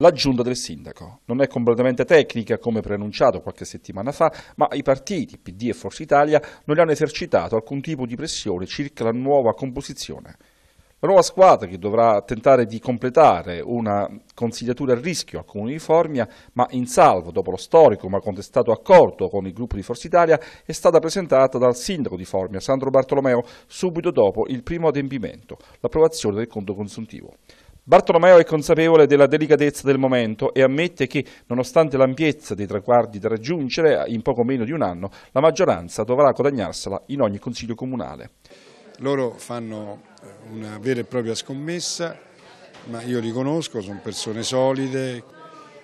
L'aggiunta del sindaco non è completamente tecnica come preannunciato qualche settimana fa, ma i partiti PD e Forza Italia non hanno esercitato alcun tipo di pressione circa la nuova composizione. La nuova squadra che dovrà tentare di completare una consigliatura a rischio al Comune di Formia, ma in salvo dopo lo storico ma contestato accordo con il gruppo di Forza Italia, è stata presentata dal sindaco di Formia, Sandro Bartolomeo, subito dopo il primo adempimento, l'approvazione del conto consuntivo. Bartolomeo è consapevole della delicatezza del momento e ammette che, nonostante l'ampiezza dei traguardi da raggiungere in poco meno di un anno, la maggioranza dovrà guadagnarsela in ogni consiglio comunale. Loro fanno eh, una vera e propria scommessa, ma io li conosco, sono persone solide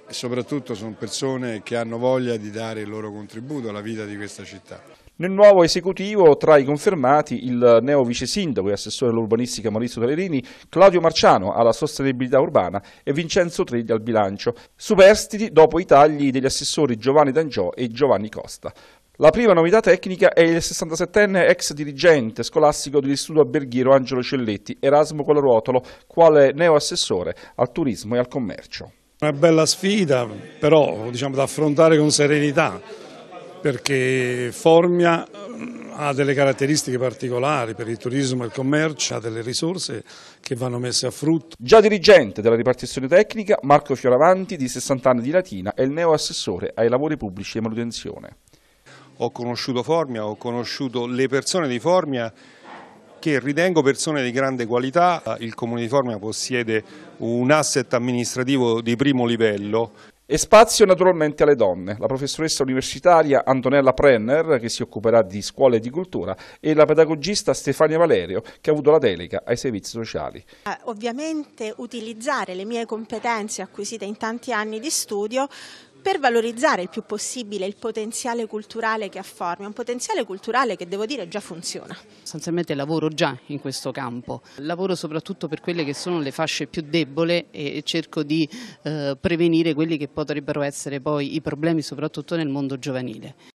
e soprattutto sono persone che hanno voglia di dare il loro contributo alla vita di questa città. Nel nuovo esecutivo tra i confermati il neo vice sindaco e assessore all'urbanistica Maurizio Talerini, Claudio Marciano alla sostenibilità urbana e Vincenzo Trigli al bilancio, superstiti dopo i tagli degli assessori Giovanni D'Angiò e Giovanni Costa. La prima novità tecnica è il 67enne ex dirigente scolastico dell'Istituto Alberghiero Angelo Celletti, Erasmo Colaruotolo, quale neo assessore al turismo e al commercio. Una bella sfida, però diciamo, da affrontare con serenità perché Formia eh, ha delle caratteristiche particolari per il turismo e il commercio, ha delle risorse che vanno messe a frutto. Già dirigente della ripartizione tecnica, Marco Fioravanti, di 60 anni di Latina, è il neo assessore ai lavori pubblici e manutenzione. Ho conosciuto Formia, ho conosciuto le persone di Formia che ritengo persone di grande qualità. Eh, il Comune di Formia possiede un asset amministrativo di primo livello. E spazio naturalmente alle donne, la professoressa universitaria Antonella Prenner che si occuperà di scuole e di cultura e la pedagogista Stefania Valerio che ha avuto la delega ai servizi sociali. Eh, ovviamente utilizzare le mie competenze acquisite in tanti anni di studio per valorizzare il più possibile il potenziale culturale che ha Formia, un potenziale culturale che devo dire già funziona. Sostanzialmente lavoro già in questo campo, lavoro soprattutto per quelle che sono le fasce più debole e cerco di eh, prevenire quelli che potrebbero essere poi i problemi soprattutto nel mondo giovanile.